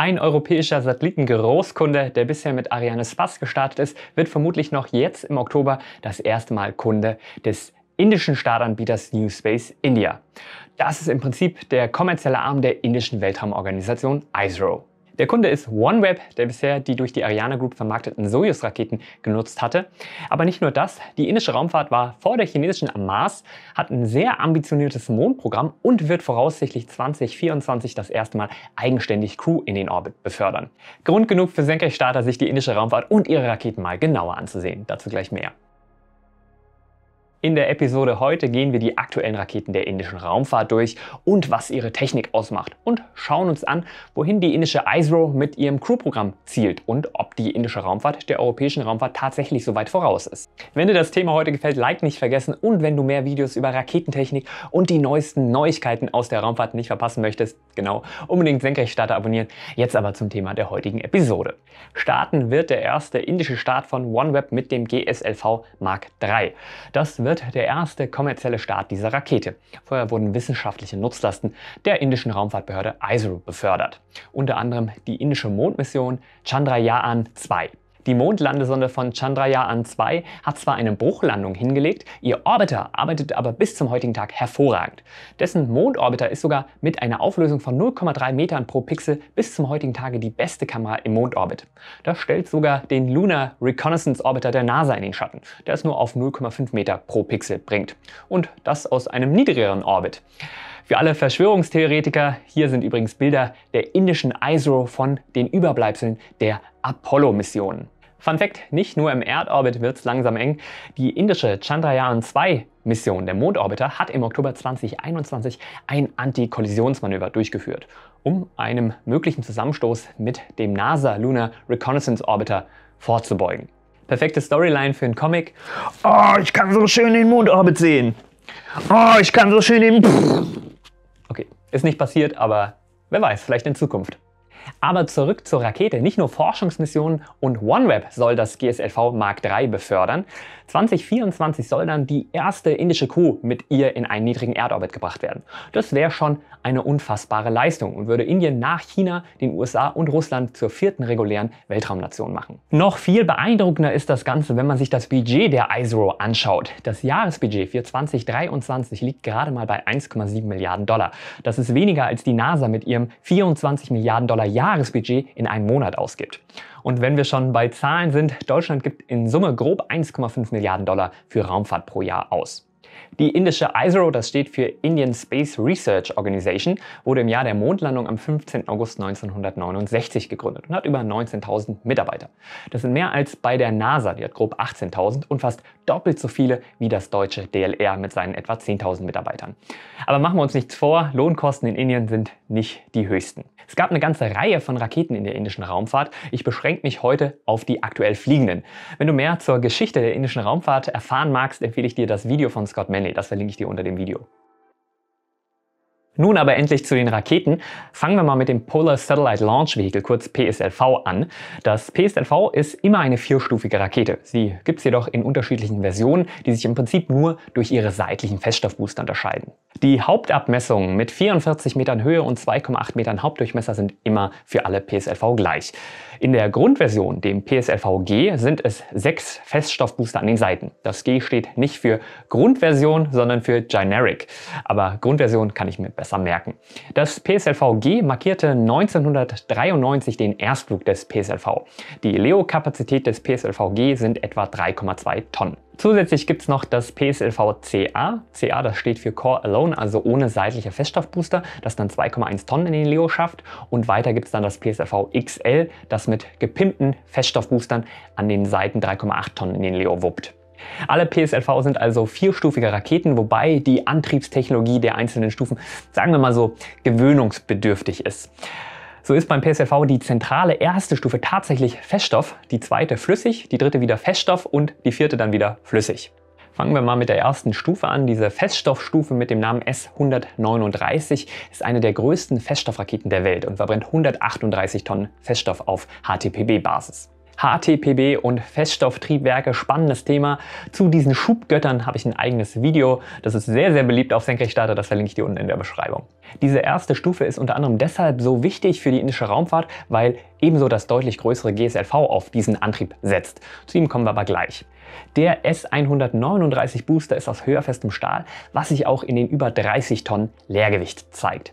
Ein europäischer Satellitengroßkunde, der bisher mit Ariane Spass gestartet ist, wird vermutlich noch jetzt im Oktober das erste Mal Kunde des indischen Startanbieters New Space India. Das ist im Prinzip der kommerzielle Arm der indischen Weltraumorganisation ISRO. Der Kunde ist OneWeb, der bisher die durch die Ariana Group vermarkteten Soyuz-Raketen genutzt hatte. Aber nicht nur das, die indische Raumfahrt war vor der chinesischen am Mars, hat ein sehr ambitioniertes Mondprogramm und wird voraussichtlich 2024 das erste Mal eigenständig Crew in den Orbit befördern. Grund genug für Senkrechtstarter, sich die indische Raumfahrt und ihre Raketen mal genauer anzusehen. Dazu gleich mehr. In der Episode heute gehen wir die aktuellen Raketen der indischen Raumfahrt durch und was ihre Technik ausmacht und schauen uns an, wohin die indische ISRO mit ihrem Crew-Programm zielt und ob die indische Raumfahrt der europäischen Raumfahrt tatsächlich so weit voraus ist. Wenn dir das Thema heute gefällt, like nicht vergessen und wenn du mehr Videos über Raketentechnik und die neuesten Neuigkeiten aus der Raumfahrt nicht verpassen möchtest, genau, unbedingt Senkrechtstarter abonnieren. Jetzt aber zum Thema der heutigen Episode. Starten wird der erste indische Start von OneWeb mit dem GSLV Mark III. Das wird wird der erste kommerzielle Start dieser Rakete. Vorher wurden wissenschaftliche Nutzlasten der indischen Raumfahrtbehörde ISRO befördert. Unter anderem die indische Mondmission Chandrayaan 2. Die Mondlandesonde von Chandrayaan-2 hat zwar eine Bruchlandung hingelegt, ihr Orbiter arbeitet aber bis zum heutigen Tag hervorragend. Dessen Mondorbiter ist sogar mit einer Auflösung von 0,3 Metern pro Pixel bis zum heutigen Tage die beste Kamera im Mondorbit. Das stellt sogar den Lunar Reconnaissance Orbiter der NASA in den Schatten, der es nur auf 0,5 Meter pro Pixel bringt. Und das aus einem niedrigeren Orbit. Für alle Verschwörungstheoretiker, hier sind übrigens Bilder der indischen ISRO von den Überbleibseln der Apollo-Missionen. Fun Fact, nicht nur im Erdorbit wird es langsam eng. Die indische Chandrayaan-2-Mission, der Mondorbiter, hat im Oktober 2021 ein Antikollisionsmanöver durchgeführt, um einem möglichen Zusammenstoß mit dem NASA Lunar Reconnaissance Orbiter vorzubeugen. Perfekte Storyline für einen Comic. Oh, ich kann so schön den Mondorbit sehen. Oh, ich kann so schön den... Ist nicht passiert, aber wer weiß, vielleicht in Zukunft. Aber zurück zur Rakete. Nicht nur Forschungsmissionen und OneWeb soll das GSLV Mark III befördern. 2024 soll dann die erste indische Crew mit ihr in einen niedrigen Erdorbit gebracht werden. Das wäre schon eine unfassbare Leistung und würde Indien nach China, den USA und Russland zur vierten regulären Weltraumnation machen. Noch viel beeindruckender ist das Ganze, wenn man sich das Budget der ISRO anschaut. Das Jahresbudget für 2023 liegt gerade mal bei 1,7 Milliarden Dollar. Das ist weniger als die NASA mit ihrem 24 Milliarden Dollar Jahr Jahresbudget in einem Monat ausgibt. Und wenn wir schon bei Zahlen sind, Deutschland gibt in Summe grob 1,5 Milliarden Dollar für Raumfahrt pro Jahr aus. Die indische ISRO, das steht für Indian Space Research Organization, wurde im Jahr der Mondlandung am 15. August 1969 gegründet und hat über 19.000 Mitarbeiter. Das sind mehr als bei der NASA, die hat grob 18.000 und fast doppelt so viele wie das deutsche DLR mit seinen etwa 10.000 Mitarbeitern. Aber machen wir uns nichts vor, Lohnkosten in Indien sind nicht die höchsten. Es gab eine ganze Reihe von Raketen in der indischen Raumfahrt. Ich beschränke mich heute auf die aktuell fliegenden. Wenn du mehr zur Geschichte der indischen Raumfahrt erfahren magst, empfehle ich dir das Video von Scott Manley. Das verlinke ich dir unter dem Video. Nun aber endlich zu den Raketen. Fangen wir mal mit dem Polar Satellite Launch Vehicle, kurz PSLV, an. Das PSLV ist immer eine vierstufige Rakete. Sie gibt es jedoch in unterschiedlichen Versionen, die sich im Prinzip nur durch ihre seitlichen Feststoffbooster unterscheiden. Die Hauptabmessungen mit 44 Metern Höhe und 2,8 Metern Hauptdurchmesser sind immer für alle PSLV gleich. In der Grundversion, dem PSLV-G, sind es sechs Feststoffbooster an den Seiten. Das G steht nicht für Grundversion, sondern für Generic. Aber Grundversion kann ich mir besser merken. Das PSLV-G markierte 1993 den Erstflug des PSLV. Die Leo-Kapazität des PSLV-G sind etwa 3,2 Tonnen. Zusätzlich gibt es noch das PSLV-CA. CA, das steht für Core Alone, also ohne seitliche Feststoffbooster, das dann 2,1 Tonnen in den Leo schafft. Und weiter gibt es dann das PSLV XL, das mit gepimpten Feststoffboostern an den Seiten 3,8 Tonnen in den Leo wuppt. Alle PSLV sind also vierstufige Raketen, wobei die Antriebstechnologie der einzelnen Stufen, sagen wir mal so, gewöhnungsbedürftig ist. So ist beim PSLV die zentrale erste Stufe tatsächlich Feststoff, die zweite flüssig, die dritte wieder Feststoff und die vierte dann wieder flüssig. Fangen wir mal mit der ersten Stufe an. Diese Feststoffstufe mit dem Namen S139 ist eine der größten Feststoffraketen der Welt und verbrennt 138 Tonnen Feststoff auf HTPB-Basis. HTPB und Feststofftriebwerke, spannendes Thema. Zu diesen Schubgöttern habe ich ein eigenes Video. Das ist sehr, sehr beliebt auf Senkrechtstarter. Das verlinke ich dir unten in der Beschreibung. Diese erste Stufe ist unter anderem deshalb so wichtig für die indische Raumfahrt, weil ebenso das deutlich größere GSLV auf diesen Antrieb setzt. Zu ihm kommen wir aber gleich. Der S139 Booster ist aus höherfestem Stahl, was sich auch in den über 30 Tonnen Leergewicht zeigt.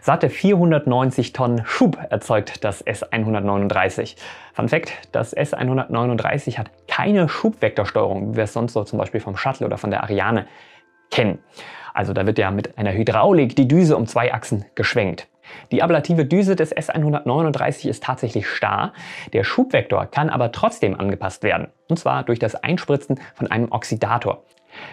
Satte 490 Tonnen Schub erzeugt das S139. Fun Fact, das S139 hat keine Schubvektorsteuerung, wie wir es sonst so zum Beispiel vom Shuttle oder von der Ariane kennen. Also da wird ja mit einer Hydraulik die Düse um zwei Achsen geschwenkt. Die ablative Düse des S139 ist tatsächlich starr, der Schubvektor kann aber trotzdem angepasst werden, und zwar durch das Einspritzen von einem Oxidator.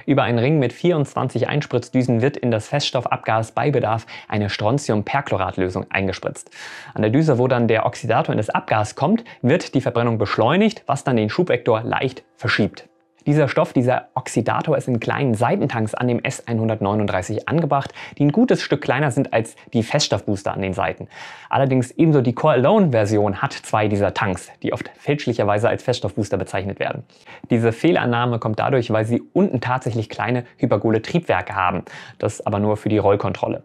Über einen Ring mit 24 Einspritzdüsen wird in das Feststoffabgas bei Bedarf eine Strontiumperchloratlösung eingespritzt. An der Düse, wo dann der Oxidator in das Abgas kommt, wird die Verbrennung beschleunigt, was dann den Schubvektor leicht verschiebt. Dieser Stoff, dieser Oxidator, ist in kleinen Seitentanks an dem S139 angebracht, die ein gutes Stück kleiner sind als die Feststoffbooster an den Seiten. Allerdings ebenso die Core-Alone-Version hat zwei dieser Tanks, die oft fälschlicherweise als Feststoffbooster bezeichnet werden. Diese Fehlannahme kommt dadurch, weil sie unten tatsächlich kleine hypergole Triebwerke haben. Das aber nur für die Rollkontrolle.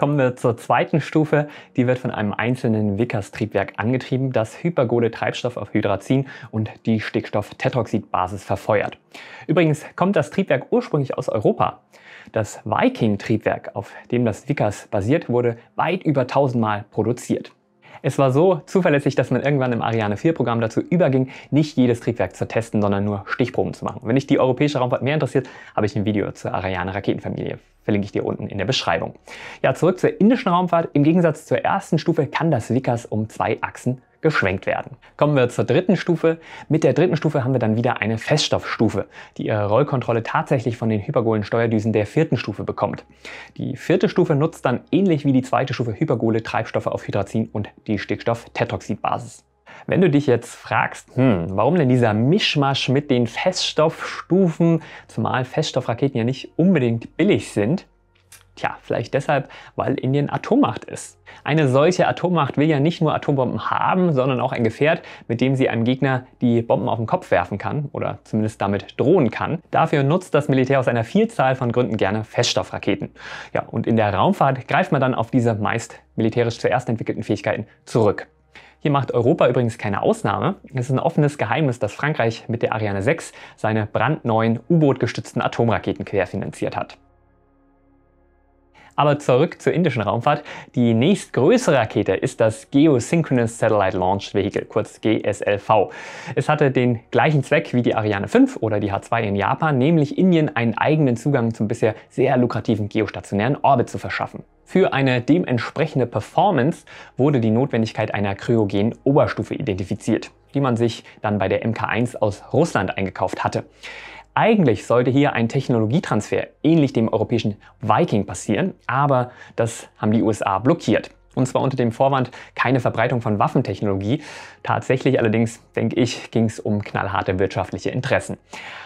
Kommen wir zur zweiten Stufe. Die wird von einem einzelnen Vickers-Triebwerk angetrieben, das hypergode Treibstoff auf Hydrazin und die Stickstoff-Tetroxid-Basis verfeuert. Übrigens kommt das Triebwerk ursprünglich aus Europa. Das Viking-Triebwerk, auf dem das Vickers basiert, wurde weit über 1000 Mal produziert. Es war so zuverlässig, dass man irgendwann im Ariane 4 Programm dazu überging, nicht jedes Triebwerk zu testen, sondern nur Stichproben zu machen. Wenn dich die europäische Raumfahrt mehr interessiert, habe ich ein Video zur Ariane Raketenfamilie verlinke ich dir unten in der Beschreibung. Ja, zurück zur indischen Raumfahrt. Im Gegensatz zur ersten Stufe kann das Vickers um zwei Achsen geschwenkt werden. Kommen wir zur dritten Stufe. Mit der dritten Stufe haben wir dann wieder eine Feststoffstufe, die ihre Rollkontrolle tatsächlich von den hypergolen Steuerdüsen der vierten Stufe bekommt. Die vierte Stufe nutzt dann ähnlich wie die zweite Stufe hypergole Treibstoffe auf Hydrazin und die stickstoff tetroxid basis Wenn du dich jetzt fragst, hm, warum denn dieser Mischmasch mit den Feststoffstufen, zumal Feststoffraketen ja nicht unbedingt billig sind, Tja, vielleicht deshalb, weil Indien Atommacht ist. Eine solche Atommacht will ja nicht nur Atombomben haben, sondern auch ein Gefährt, mit dem sie einem Gegner die Bomben auf den Kopf werfen kann oder zumindest damit drohen kann. Dafür nutzt das Militär aus einer Vielzahl von Gründen gerne Feststoffraketen. Ja, und in der Raumfahrt greift man dann auf diese meist militärisch zuerst entwickelten Fähigkeiten zurück. Hier macht Europa übrigens keine Ausnahme. Es ist ein offenes Geheimnis, dass Frankreich mit der Ariane 6 seine brandneuen U-Boot-gestützten Atomraketen querfinanziert hat. Aber zurück zur indischen Raumfahrt. Die nächstgrößere Rakete ist das Geosynchronous Satellite Launch Vehicle, kurz GSLV. Es hatte den gleichen Zweck wie die Ariane 5 oder die H2 in Japan, nämlich Indien einen eigenen Zugang zum bisher sehr lukrativen geostationären Orbit zu verschaffen. Für eine dementsprechende Performance wurde die Notwendigkeit einer kryogenen Oberstufe identifiziert, die man sich dann bei der Mk1 aus Russland eingekauft hatte. Eigentlich sollte hier ein Technologietransfer ähnlich dem europäischen Viking passieren, aber das haben die USA blockiert. Und zwar unter dem Vorwand keine Verbreitung von Waffentechnologie. Tatsächlich allerdings, denke ich, ging es um knallharte wirtschaftliche Interessen.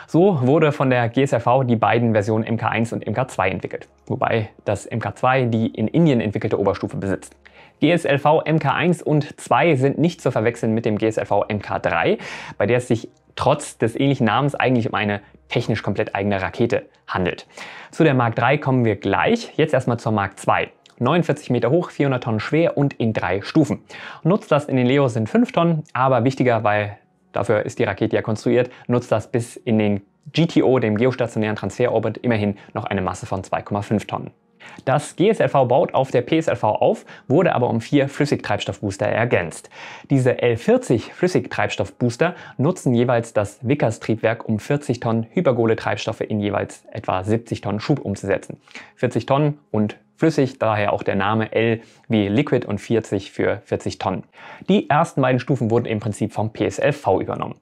So wurde von der GSRV die beiden Versionen MK1 und MK2 entwickelt, wobei das MK2 die in Indien entwickelte Oberstufe besitzt. GSLV MK1 und 2 sind nicht zu verwechseln mit dem GSLV MK3, bei der es sich trotz des ähnlichen Namens eigentlich um eine technisch komplett eigene Rakete handelt. Zu der Mark III kommen wir gleich, jetzt erstmal zur Mark II. 49 Meter hoch, 400 Tonnen schwer und in drei Stufen. Nutzlast in den Leos sind 5 Tonnen, aber wichtiger, weil dafür ist die Rakete ja konstruiert, nutzt das bis in den GTO, dem geostationären Transferorbit, immerhin noch eine Masse von 2,5 Tonnen. Das GSLV baut auf der PSLV auf, wurde aber um vier Flüssigtreibstoffbooster ergänzt. Diese L40 Flüssigtreibstoffbooster nutzen jeweils das Vickers-Triebwerk, um 40 Tonnen Hypergole-Treibstoffe in jeweils etwa 70 Tonnen Schub umzusetzen. 40 Tonnen und flüssig, daher auch der Name L wie Liquid und 40 für 40 Tonnen. Die ersten beiden Stufen wurden im Prinzip vom PSLV übernommen.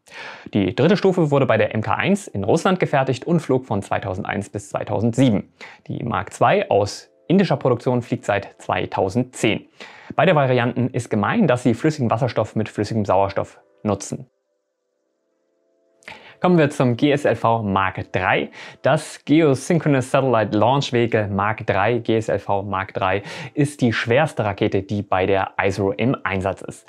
Die dritte Stufe wurde bei der MK1 in Russland gefertigt und flog von 2001 bis 2007. Die Mark II aus indischer Produktion fliegt seit 2010. Beide Varianten ist gemein, dass sie flüssigen Wasserstoff mit flüssigem Sauerstoff nutzen. Kommen wir zum GSLV Mark III. Das Geosynchronous Satellite Launch Vehicle Mark III, GSLV Mark III, ist die schwerste Rakete, die bei der ISRO im Einsatz ist.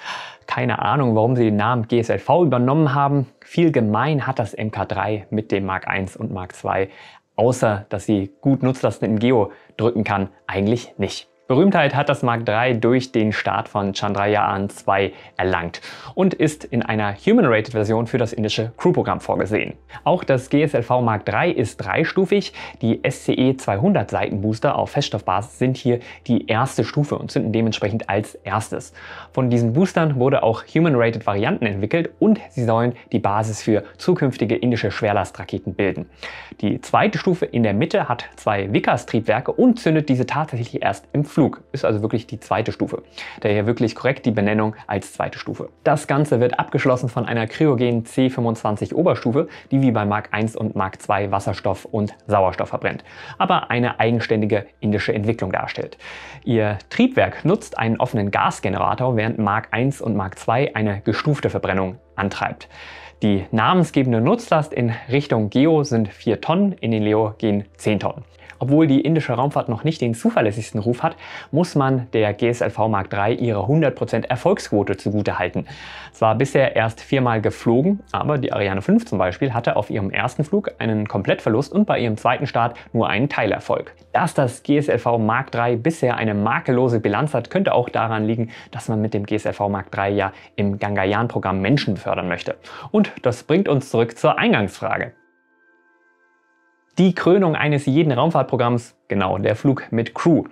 Keine Ahnung, warum sie den Namen GSLV übernommen haben. Viel gemein hat das MK3 mit dem Mark I und Mark II, außer dass sie gut Nutzlasten im Geo drücken kann, eigentlich nicht. Berühmtheit hat das Mark III durch den Start von Chandrayaan 2 erlangt und ist in einer Human-Rated Version für das indische Crew-Programm vorgesehen. Auch das GSLV Mark III ist dreistufig. Die SCE 200 Seitenbooster auf Feststoffbasis sind hier die erste Stufe und zünden dementsprechend als erstes. Von diesen Boostern wurde auch Human-Rated Varianten entwickelt und sie sollen die Basis für zukünftige indische Schwerlastraketen bilden. Die zweite Stufe in der Mitte hat zwei Vickers-Triebwerke und zündet diese tatsächlich erst im Flug klug ist also wirklich die zweite Stufe. Daher wirklich korrekt die Benennung als zweite Stufe. Das Ganze wird abgeschlossen von einer cryogenen C25 Oberstufe, die wie bei Mark I und Mark II Wasserstoff und Sauerstoff verbrennt, aber eine eigenständige indische Entwicklung darstellt. Ihr Triebwerk nutzt einen offenen Gasgenerator, während Mark I und Mark II eine gestufte Verbrennung antreibt. Die namensgebende Nutzlast in Richtung Geo sind 4 Tonnen, in den Leo gehen 10 Tonnen. Obwohl die indische Raumfahrt noch nicht den zuverlässigsten Ruf hat, muss man der GSLV Mark III ihre 100% Erfolgsquote zugutehalten. Zwar bisher erst viermal geflogen, aber die Ariane 5 zum Beispiel hatte auf ihrem ersten Flug einen Komplettverlust und bei ihrem zweiten Start nur einen Teilerfolg. Dass das GSLV Mark III bisher eine makellose Bilanz hat, könnte auch daran liegen, dass man mit dem GSLV Mark III ja im Gangayan-Programm Menschen befördern möchte. Und das bringt uns zurück zur Eingangsfrage. Die Krönung eines jeden Raumfahrtprogramms, genau, der Flug mit Crew.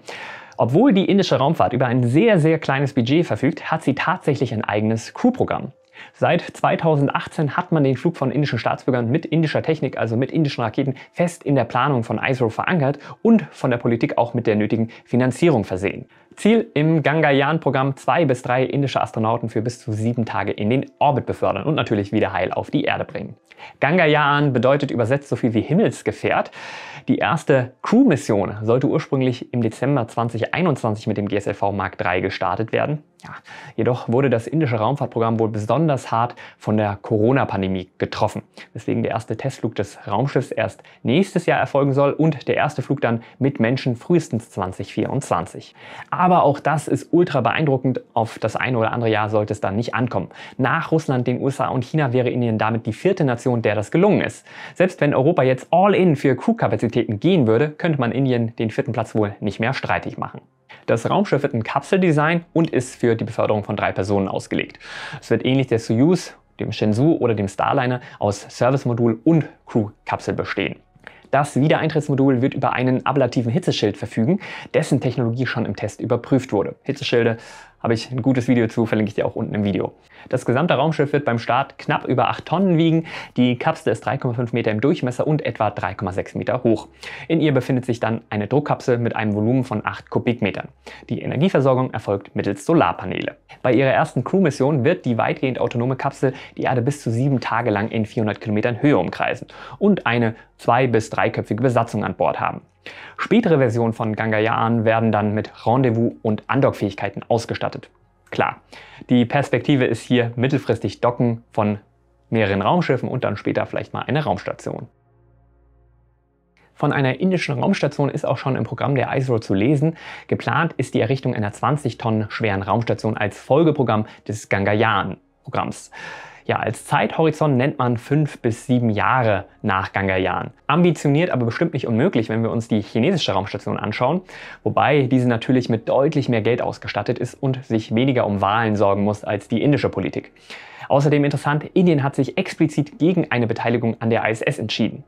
Obwohl die indische Raumfahrt über ein sehr, sehr kleines Budget verfügt, hat sie tatsächlich ein eigenes Crew-Programm. Seit 2018 hat man den Flug von indischen Staatsbürgern mit indischer Technik, also mit indischen Raketen, fest in der Planung von ISRO verankert und von der Politik auch mit der nötigen Finanzierung versehen. Ziel im Gangayan-Programm zwei bis drei indische Astronauten für bis zu sieben Tage in den Orbit befördern und natürlich wieder heil auf die Erde bringen. Gangayan bedeutet übersetzt so viel wie Himmelsgefährt. Die erste Crew-Mission sollte ursprünglich im Dezember 2021 mit dem GSLV Mark III gestartet werden. Ja, jedoch wurde das indische Raumfahrtprogramm wohl besonders hart von der Corona-Pandemie getroffen, weswegen der erste Testflug des Raumschiffs erst nächstes Jahr erfolgen soll und der erste Flug dann mit Menschen frühestens 2024. Aber auch das ist ultra beeindruckend. Auf das eine oder andere Jahr sollte es dann nicht ankommen. Nach Russland, den USA und China wäre Indien damit die vierte Nation, der das gelungen ist. Selbst wenn Europa jetzt all in für Crewkapazitäten gehen würde, könnte man Indien den vierten Platz wohl nicht mehr streitig machen. Das Raumschiff wird ein Kapseldesign und ist für die Beförderung von drei Personen ausgelegt. Es wird ähnlich der Soyuz, dem Shenzhou oder dem Starliner aus Servicemodul und Crewkapsel bestehen. Das Wiedereintrittsmodul wird über einen ablativen Hitzeschild verfügen, dessen Technologie schon im Test überprüft wurde. Hitzeschilde habe ich ein gutes Video zu, verlinke ich dir auch unten im Video. Das gesamte Raumschiff wird beim Start knapp über 8 Tonnen wiegen. Die Kapsel ist 3,5 Meter im Durchmesser und etwa 3,6 Meter hoch. In ihr befindet sich dann eine Druckkapsel mit einem Volumen von 8 Kubikmetern. Die Energieversorgung erfolgt mittels Solarpaneele. Bei ihrer ersten Crew-Mission wird die weitgehend autonome Kapsel die Erde bis zu sieben Tage lang in 400 Kilometern Höhe umkreisen und eine zwei- bis dreiköpfige Besatzung an Bord haben. Spätere Versionen von Gangayaan werden dann mit Rendezvous- und Andockfähigkeiten ausgestattet. Klar, die Perspektive ist hier mittelfristig Docken von mehreren Raumschiffen und dann später vielleicht mal eine Raumstation. Von einer indischen Raumstation ist auch schon im Programm der ISRO zu lesen. Geplant ist die Errichtung einer 20 Tonnen schweren Raumstation als Folgeprogramm des Gangayaan-Programms. Ja, als Zeithorizont nennt man fünf bis sieben Jahre nach Gangayaan. Ambitioniert, aber bestimmt nicht unmöglich, wenn wir uns die chinesische Raumstation anschauen, wobei diese natürlich mit deutlich mehr Geld ausgestattet ist und sich weniger um Wahlen sorgen muss als die indische Politik. Außerdem interessant, Indien hat sich explizit gegen eine Beteiligung an der ISS entschieden.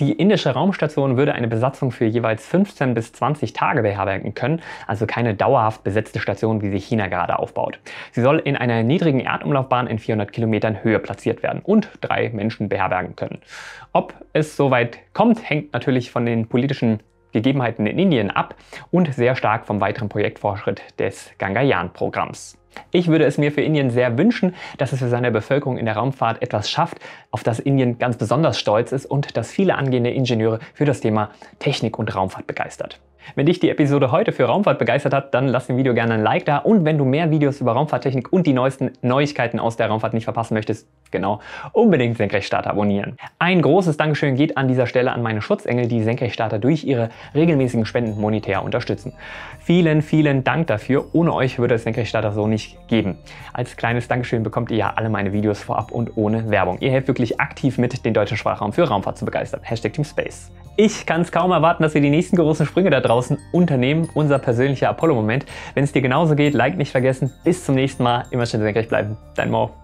Die indische Raumstation würde eine Besatzung für jeweils 15 bis 20 Tage beherbergen können, also keine dauerhaft besetzte Station, wie sie China gerade aufbaut. Sie soll in einer niedrigen Erdumlaufbahn in 400 Kilometern Höhe platziert werden und drei Menschen beherbergen können. Ob es soweit kommt, hängt natürlich von den politischen Gegebenheiten in Indien ab und sehr stark vom weiteren Projektvorschritt des gangayan programms Ich würde es mir für Indien sehr wünschen, dass es für seine Bevölkerung in der Raumfahrt etwas schafft, auf das Indien ganz besonders stolz ist und das viele angehende Ingenieure für das Thema Technik und Raumfahrt begeistert. Wenn dich die Episode heute für Raumfahrt begeistert hat, dann lass dem Video gerne ein Like da. Und wenn du mehr Videos über Raumfahrttechnik und die neuesten Neuigkeiten aus der Raumfahrt nicht verpassen möchtest, genau, unbedingt Senkrechtstarter abonnieren. Ein großes Dankeschön geht an dieser Stelle an meine Schutzengel, die Senkrechtstarter durch ihre regelmäßigen Spenden monetär unterstützen. Vielen, vielen Dank dafür. Ohne euch würde es Senkrechtstarter so nicht geben. Als kleines Dankeschön bekommt ihr ja alle meine Videos vorab und ohne Werbung. Ihr helft wirklich aktiv mit, den deutschen Sprachraum für Raumfahrt zu begeistern. Hashtag Team Space. Ich kann es kaum erwarten, dass ihr die nächsten großen Sprünge da drauf draußen unternehmen. Unser persönlicher Apollo-Moment. Wenn es dir genauso geht, Like nicht vergessen. Bis zum nächsten Mal. Immer schön senkrecht bleiben. Dein Mo.